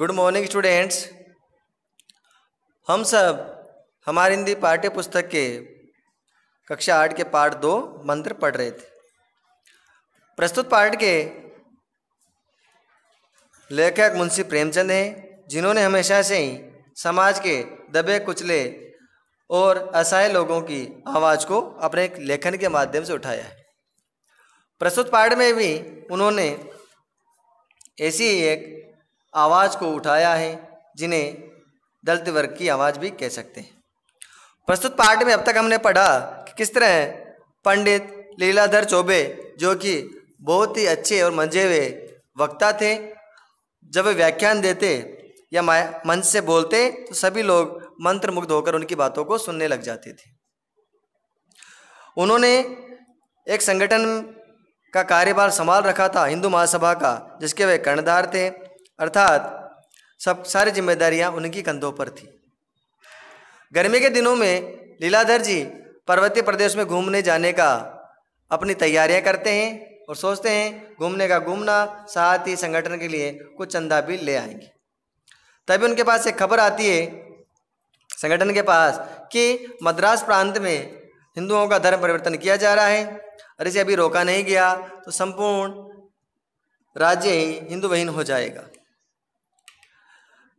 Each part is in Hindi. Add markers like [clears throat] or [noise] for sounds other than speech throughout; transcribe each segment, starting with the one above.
गुड मॉर्निंग स्टूडेंट्स हम सब हमारे हिंदी पाठ्य पुस्तक के कक्षा आठ के पाठ दो मंत्र पढ़ रहे थे प्रस्तुत पाठ के लेखक मुंशी प्रेमचंद हैं जिन्होंने हमेशा से ही समाज के दबे कुचले और असहाय लोगों की आवाज़ को अपने लेखन के माध्यम से उठाया है प्रस्तुत पाठ में भी उन्होंने ऐसी एक आवाज़ को उठाया है जिन्हें दलित वर्ग की आवाज़ भी कह सकते हैं प्रस्तुत पाठ में अब तक हमने पढ़ा कि किस तरह पंडित लीलाधर चौबे जो कि बहुत ही अच्छे और मंजे हुए वक्ता थे जब वे व्याख्यान देते या मंच से बोलते तो सभी लोग मंत्र मुग्ध होकर उनकी बातों को सुनने लग जाते थे उन्होंने एक संगठन का कार्यभार संभाल रखा था हिंदू महासभा का जिसके वे कर्णधार थे अर्थात सब सारी जिम्मेदारियां उनकी कंधों पर थी गर्मी के दिनों में लीलाधर जी पर्वतीय प्रदेश में घूमने जाने का अपनी तैयारियां करते हैं और सोचते हैं घूमने का घूमना साथ ही संगठन के लिए कुछ चंदा भी ले आएंगे तभी उनके पास एक खबर आती है संगठन के पास कि मद्रास प्रांत में हिंदुओं का धर्म परिवर्तन किया जा रहा है और इसे अभी रोका नहीं गया तो संपूर्ण राज्य ही हिंदू बहीन हो जाएगा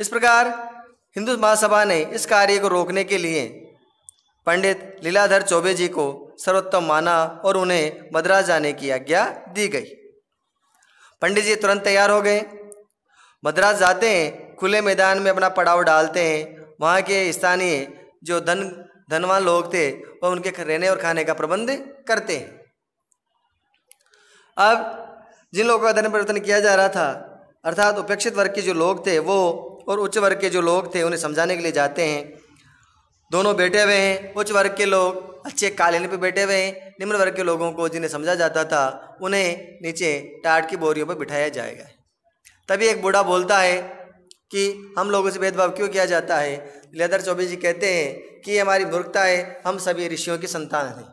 इस प्रकार हिंदू महासभा ने इस कार्य को रोकने के लिए पंडित लीलाधर चौबे जी को सर्वोत्तम माना और उन्हें मद्रास जाने की आज्ञा दी गई पंडित जी तुरंत तैयार हो गए मद्रास जाते हैं खुले मैदान में अपना पड़ाव डालते हैं वहाँ के स्थानीय जो धन धनवान लोग थे वह उनके रहने और खाने का प्रबंध करते हैं अब जिन लोगों का धन परिवर्तन किया जा रहा था अर्थात उपेक्षित वर्ग के जो लोग थे वो और उच्च वर्ग के जो लोग थे उन्हें समझाने के लिए जाते हैं दोनों बैठे हुए हैं उच्च वर्ग के लोग अच्छे कालीन पर बैठे हुए हैं निम्न वर्ग के लोगों को जिन्हें समझा जाता था उन्हें नीचे टाट की बोरियों पर बिठाया जाएगा तभी एक बूढ़ा बोलता है कि हम लोगों से भेदभाव क्यों किया जाता है लेदर चौबे जी कहते हैं कि हमारी मूर्खता है हम सभी ऋषियों की संतान हैं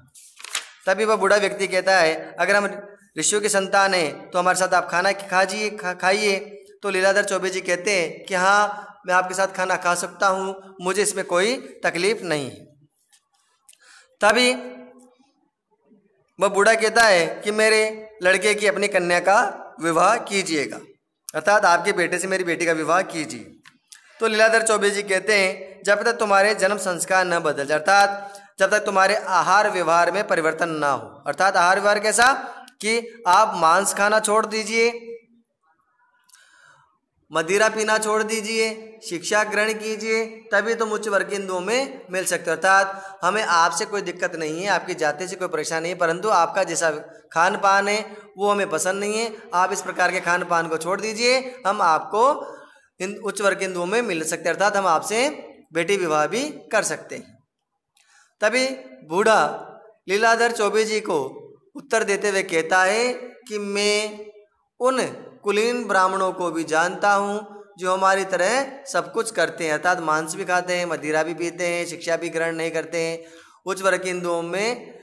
तभी वह बूढ़ा व्यक्ति कहता है अगर हम ऋषियों की संतान हैं तो हमारे साथ आप खाना खा जाइए खाइए तो लीलाधर चौबे जी कहते हैं कि हाँ मैं आपके साथ खाना खा सकता हूँ मुझे इसमें कोई तकलीफ नहीं है तभी वह बूढ़ा कहता है कि मेरे लड़के की अपनी कन्या का विवाह कीजिएगा अर्थात आपके बेटे से मेरी बेटी का विवाह कीजिए तो लीलाधर चौबे जी कहते हैं जब तक तुम्हारे जन्म संस्कार न बदल जाए अर्थात जब तक तुम्हारे आहार व्यवहार में परिवर्तन ना हो अर्थात आहार व्यवहार कैसा कि आप मांस खाना छोड़ दीजिए मदिरा पीना छोड़ दीजिए शिक्षा ग्रहण कीजिए तभी तुम तो उच्च वर्ग हिंदुओं में मिल सकते हो अर्थात हमें आपसे कोई दिक्कत नहीं है आपकी जाति से कोई परेशानी नहीं है परंतु आपका जैसा खान पान है वो हमें पसंद नहीं है आप इस प्रकार के खान पान को छोड़ दीजिए हम आपको उच्च वर्ग हिंदुओं में मिल सकते हैं अर्थात हम आपसे बेटी विवाह भी कर सकते हैं तभी बूढ़ा लीलाधर चौबे जी को उत्तर देते हुए कहता है कि मैं उन कुलीन ब्राह्मणों को भी जानता हूँ जो हमारी तरह सब कुछ करते हैं अर्थात मांस भी खाते हैं मदिरा भी पीते हैं शिक्षा भी ग्रहण नहीं करते हैं उच्च वर्ग के हिंदुओं में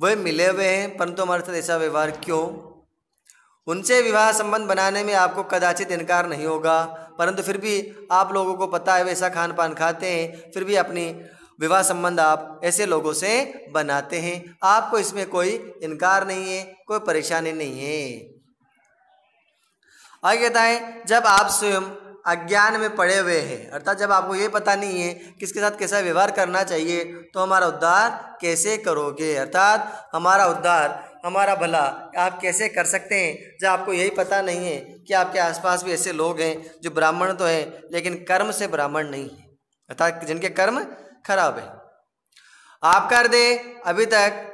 वह मिले हुए हैं परंतु हमारे साथ ऐसा व्यवहार क्यों उनसे विवाह संबंध बनाने में आपको कदाचित इनकार नहीं होगा परंतु फिर भी आप लोगों को पता है वैसा खान पान खाते हैं फिर भी अपनी विवाह संबंध आप ऐसे लोगों से बनाते हैं आपको इसमें कोई इनकार नहीं है कोई परेशानी नहीं है और कहता है जब आप स्वयं अज्ञान में पड़े हुए हैं अर्थात जब आपको ये पता नहीं है किसके साथ कैसा व्यवहार करना चाहिए तो हमारा उद्धार कैसे करोगे अर्थात हमारा उद्धार हमारा भला आप कैसे कर सकते हैं जब आपको यही पता नहीं है कि आपके आसपास भी ऐसे लोग हैं जो ब्राह्मण तो हैं लेकिन कर्म से ब्राह्मण नहीं है अर्थात जिनके कर्म खराब है आपका हृदय अभी तक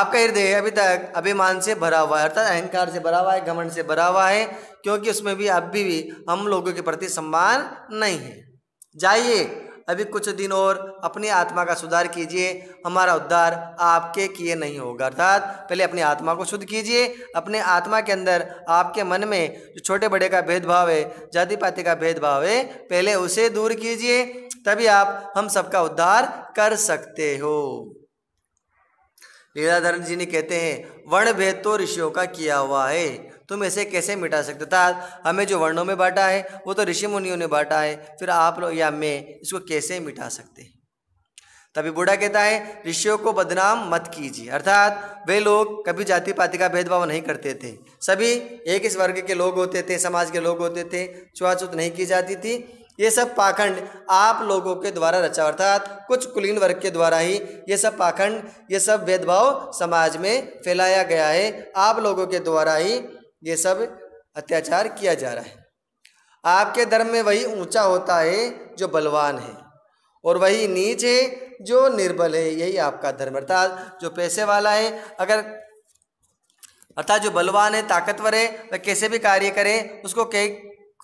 आपका हृदय अभी तक अभिमान से भरा हुआ है अर्थात अहंकार से भरा हुआ है घमंड से भरा हुआ है क्योंकि उसमें भी अभी भी हम लोगों के प्रति सम्मान नहीं है जाइए अभी कुछ दिन और अपनी आत्मा का सुधार कीजिए हमारा उद्धार आपके किए नहीं होगा अर्थात पहले अपनी आत्मा को शुद्ध कीजिए अपने आत्मा के अंदर आपके मन में जो छोटे बड़े का भेदभाव है जाति पाति का भेदभाव है पहले उसे दूर कीजिए तभी आप हम सबका उद्धार कर सकते हो लीलाधरण जी ने कहते हैं वर्ण भेद तो ऋषियों का किया हुआ है तुम ऐसे कैसे मिटा सकते था हमें जो वर्णों में बांटा है वो तो ऋषि मुनियों ने बांटा है फिर आप लोग या मैं इसको कैसे मिटा सकते हैं तभी बूढ़ा कहता है ऋषियों को बदनाम मत कीजिए अर्थात वे लोग कभी जाति पाति का भेदभाव नहीं करते थे सभी एक इस वर्ग के लोग होते थे समाज के लोग होते थे छुआछूत नहीं की जाती थी ये सब पाखंड आप लोगों के द्वारा रचा अर्थात कुछ कुलीन वर्ग के द्वारा ही ये सब पाखंड ये सब भेदभाव समाज में फैलाया गया है आप लोगों के द्वारा ही ये सब अत्याचार किया जा रहा है आपके धर्म में वही ऊंचा होता है जो बलवान है और वही नीच है जो निर्बल है यही आपका धर्म अर्थात जो पैसे वाला है अगर अर्थात जो बलवान है ताकतवर है वह कैसे भी कार्य करे उसको कई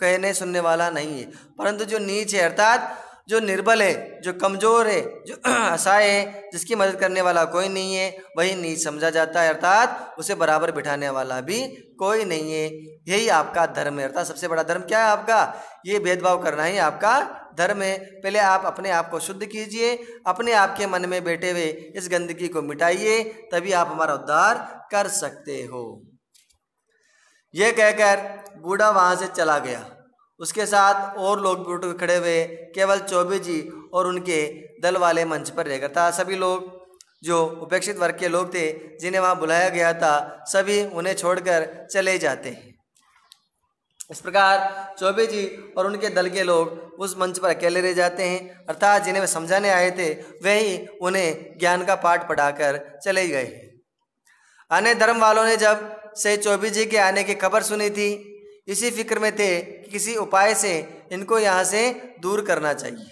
कहने सुनने वाला नहीं है परंतु जो नीच है अर्थात जो निर्बल है जो कमज़ोर है जो [clears throat] असहाय है जिसकी मदद करने वाला कोई नहीं है वही नीच समझा जाता है अर्थात उसे बराबर बिठाने वाला भी कोई नहीं है यही आपका धर्म है अर्थात सबसे बड़ा धर्म क्या है आपका ये भेदभाव करना ही आपका धर्म है पहले आप अपने आप को शुद्ध कीजिए अपने आप के मन में बैठे हुए इस गंदगी को मिटाइए तभी आप हमारा उद्धार कर सकते हो ये कहकर बूढ़ा वहाँ से चला गया उसके साथ और लोग भी उठ खड़े हुए केवल चौबे जी और उनके दल वाले मंच पर रह था सभी लोग जो उपेक्षित वर्ग के लोग थे जिन्हें वहाँ बुलाया गया था सभी उन्हें छोड़कर चले जाते हैं इस प्रकार चौबे जी और उनके दल के लोग उस मंच पर अकेले रह जाते हैं अर्थात जिन्हें वे समझाने आए थे वही उन्हें ज्ञान का पाठ पढ़ाकर चले गए हैं अन्य धर्म वालों ने जब से चौबी जी के आने की खबर सुनी थी इसी फिक्र में थे कि किसी उपाय से इनको यहाँ से दूर करना चाहिए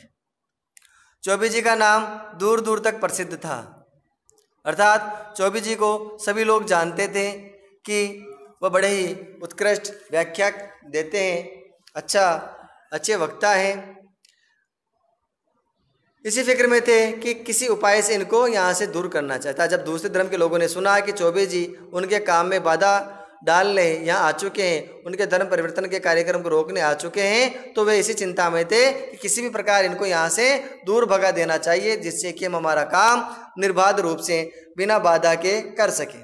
चौबी जी का नाम दूर दूर तक प्रसिद्ध था अर्थात चौबी जी को सभी लोग जानते थे कि वह बड़े ही उत्कृष्ट व्याख्या देते हैं अच्छा अच्छे वक्ता हैं इसी फिक्र में थे कि किसी उपाय से इनको यहाँ से दूर करना चाहता जब दूसरे धर्म के लोगों ने सुना कि चौबे जी उनके काम में बाधा डालने यहाँ आ चुके हैं उनके धर्म परिवर्तन के कार्यक्रम को रोकने आ चुके हैं तो वे इसी चिंता में थे कि किसी भी प्रकार इनको यहाँ से दूर भगा देना चाहिए जिससे कि हम हमारा काम निर्बाध रूप से बिना बाधा के कर सकें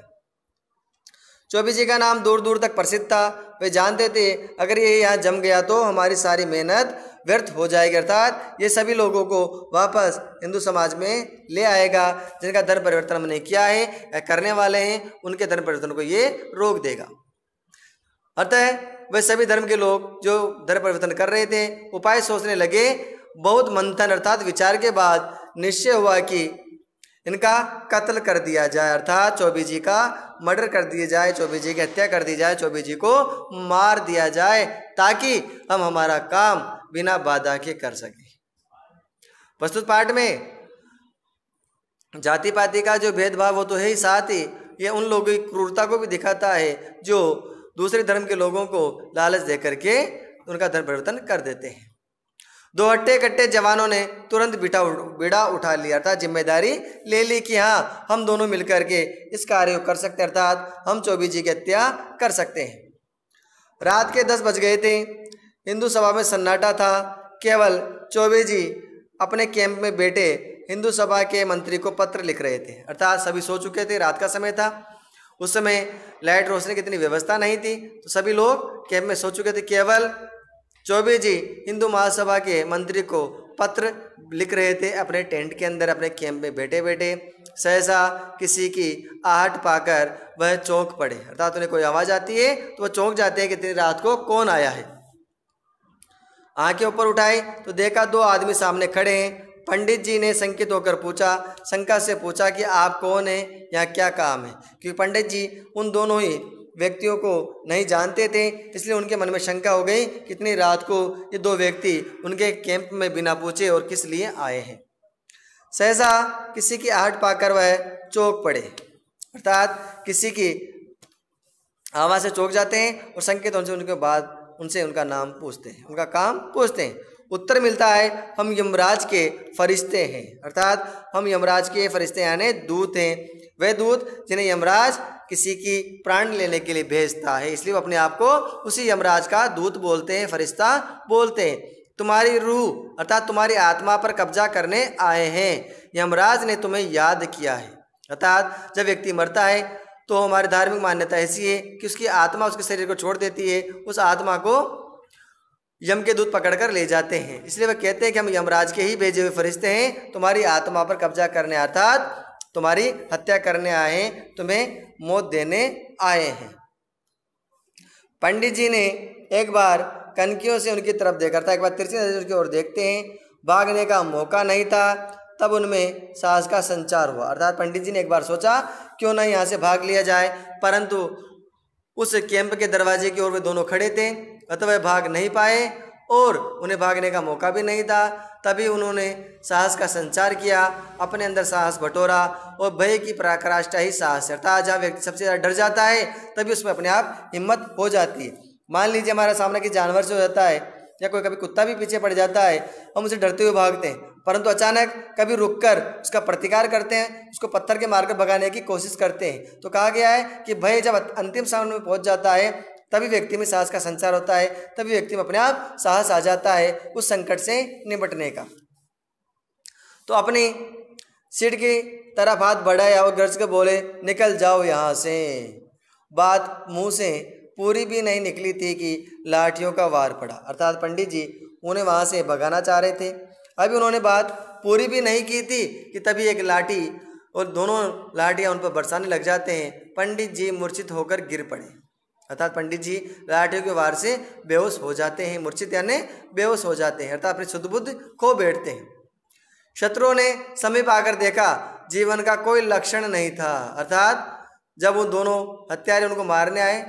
चौबीस जी का नाम दूर दूर तक प्रसिद्ध था वे जानते थे अगर ये यहाँ जम गया तो हमारी सारी मेहनत व्यर्थ हो जाएगी अर्थात ये सभी लोगों को वापस हिंदू समाज में ले आएगा जिनका धर्म परिवर्तन हमने किया है करने वाले हैं उनके धर्म परिवर्तन को ये रोक देगा अतः वह सभी धर्म के लोग जो धर्म परिवर्तन कर रहे थे उपाय सोचने लगे बहुत मंथन अर्थात विचार के बाद निश्चय हुआ कि इनका कत्ल कर दिया जाए अर्थात चौबी जी का मर्डर कर दिया जाए चौबी जी की हत्या कर दी जाए चौबी जी को मार दिया जाए ताकि हम हमारा काम बिना बाधा के कर सके प्रस्तुत पाठ में जाति पाति का जो भेदभाव हो तो है ही साथ ही ये उन लोगों की क्रूरता को भी दिखाता है जो दूसरे धर्म के लोगों को लालच दे करके उनका धर्म परिवर्तन कर देते हैं दो हट्टे कट्टे जवानों ने तुरंत बिटा बिड़ा उठा लिया अर्थात जिम्मेदारी ले ली कि हाँ हम दोनों मिलकर के इस कार्य को कर सकते अर्थात हम चौबीस जी की हत्या कर सकते हैं रात के दस बज गए थे हिंदू सभा में सन्नाटा था केवल चौबे जी अपने कैंप में बैठे हिंदू सभा के मंत्री को पत्र लिख रहे थे अर्थात सभी सो चुके थे रात का समय था उस समय लाइट रोशनी की इतनी व्यवस्था नहीं थी तो सभी लोग कैंप में सो चुके थे केवल चौबे जी हिंदू महासभा के मंत्री को पत्र लिख रहे थे अपने टेंट के अंदर अपने कैंप में बैठे बैठे सहसा किसी की आहट पाकर वह चौंक पड़े अर्थात उन्हें कोई आवाज़ आती है तो वह चौंक जाते हैं कि इतनी रात को कौन आया है आंखें ऊपर उठाई तो देखा दो आदमी सामने खड़े हैं पंडित जी ने संकित होकर पूछा शंका से पूछा कि आप कौन हैं यहाँ क्या काम है क्योंकि पंडित जी उन दोनों ही व्यक्तियों को नहीं जानते थे इसलिए उनके मन में शंका हो गई कितनी रात को ये दो व्यक्ति उनके कैंप में बिना पूछे और किस लिए आए हैं सहसा किसी की आहट पाकर वह चौक पड़े अर्थात किसी की आवाज़ से चौक जाते हैं और संकेत उनसे उनके बाद उनसे उनका नाम पूछते हैं उनका काम पूछते हैं उत्तर मिलता है हम यमराज के फरिश्ते हैं अर्थात हम यमराज के फरिश्ते यानी दूत हैं वह दूत जिन्हें यमराज किसी की प्राण लेने के लिए भेजता है इसलिए वो अपने आप को उसी यमराज का दूत बोलते हैं फरिश्ता बोलते हैं तुम्हारी रूह अर्थात तुम्हारी आत्मा पर कब्जा करने आए हैं यमराज ने तुम्हें याद किया है अर्थात जब व्यक्ति मरता है तो हमारी धार्मिक मान्यता ऐसी है कि उसकी आत्मा उसके शरीर को छोड़ देती है उस आत्मा को यम के दूत पकड़कर ले जाते हैं इसलिए वह कहते हैं कि हम यमराज के ही भेजे हुए फरिश्ते हैं तुम्हारी आत्मा पर कब्जा करने अर्थात तुम्हारी हत्या करने आए हैं तुम्हें मौत देने आए हैं पंडित जी ने एक बार कनकियों से उनकी तरफ देखा था एक बार तिरछी नजर की ओर देखते हैं भागने का मौका नहीं था तब उनमें साहस का संचार हुआ अर्थात पंडित जी ने एक बार सोचा क्यों ना यहाँ से भाग लिया जाए परंतु उस कैंप के दरवाजे की ओर वे दोनों खड़े थे अतः वह भाग नहीं पाए और उन्हें भागने का मौका भी नहीं था तभी उन्होंने साहस का संचार किया अपने अंदर साहस बटोरा और भय की पराकाष्ठा ही साहस करता जहाँ व्यक्ति सबसे ज़्यादा डर जाता है तभी उसमें अपने आप हिम्मत हो जाती है मान लीजिए हमारा सामना कि जानवर से हो जाता है या कोई कभी कुत्ता भी पीछे पड़ जाता है हम उसे डरते हुए भागते हैं परंतु अचानक कभी रुककर उसका प्रतिकार करते हैं उसको पत्थर के मारकर भगाने की कोशिश करते हैं तो कहा गया है कि भय जब अंतिम सामने में पहुंच जाता है तभी व्यक्ति में साहस का संचार होता है तभी व्यक्ति में अपने आप साहस आ जाता है उस संकट से निपटने का तो अपनी सिर की तरफ हाथ बढ़ाया और गर्ज के बोले निकल जाओ यहाँ से बात मुंह से पूरी भी नहीं निकली थी कि लाठियों का वार पड़ा अर्थात पंडित जी उन्हें वहाँ से भगाना चाह रहे थे अभी उन्होंने बात पूरी भी नहीं की थी कि तभी एक लाठी और दोनों लाठियाँ उन पर बरसाने लग जाते हैं पंडित जी मूर्छित होकर गिर पड़े अर्थात पंडित जी लाठियों के वार से बेहोश हो जाते हैं मूर्छित यानी बेहोश हो जाते हैं अर्थात अपने शुद्ध बुद्ध खो बैठते हैं शत्रुओं ने समीप आकर देखा जीवन का कोई लक्षण नहीं था अर्थात जब उन दोनों हत्यारे उनको मारने आए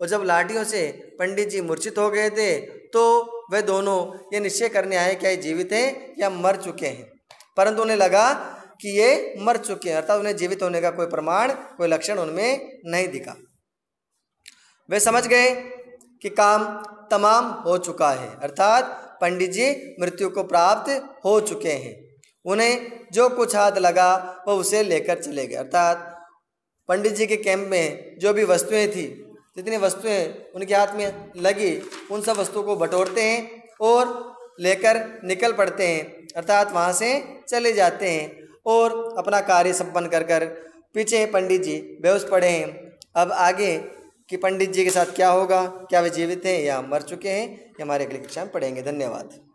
और जब लाठियों से पंडित जी मूर्छित हो गए थे तो वे दोनों ये निश्चय करने आए क्या ये जीवित हैं या मर चुके हैं परंतु उन्हें लगा कि ये मर चुके हैं अर्थात उन्हें जीवित होने का कोई प्रमाण कोई लक्षण उनमें नहीं दिखा वे समझ गए कि काम तमाम हो चुका है अर्थात पंडित जी मृत्यु को प्राप्त हो चुके हैं उन्हें जो कुछ हाथ लगा वह उसे लेकर चले गए अर्थात पंडित जी के कैंप में जो भी वस्तुएं थी जितनी वस्तुएं उनके हाथ में लगी उन सब वस्तुओं को बटोरते हैं और लेकर निकल पड़ते हैं अर्थात वहाँ से चले जाते हैं और अपना कार्य संपन्न कर कर पीछे पंडित जी बेहोश पड़े हैं अब आगे कि पंडित जी के साथ क्या होगा क्या वे जीवित हैं या मर चुके हैं ये हमारे अगली कक्षा में पढ़ेंगे धन्यवाद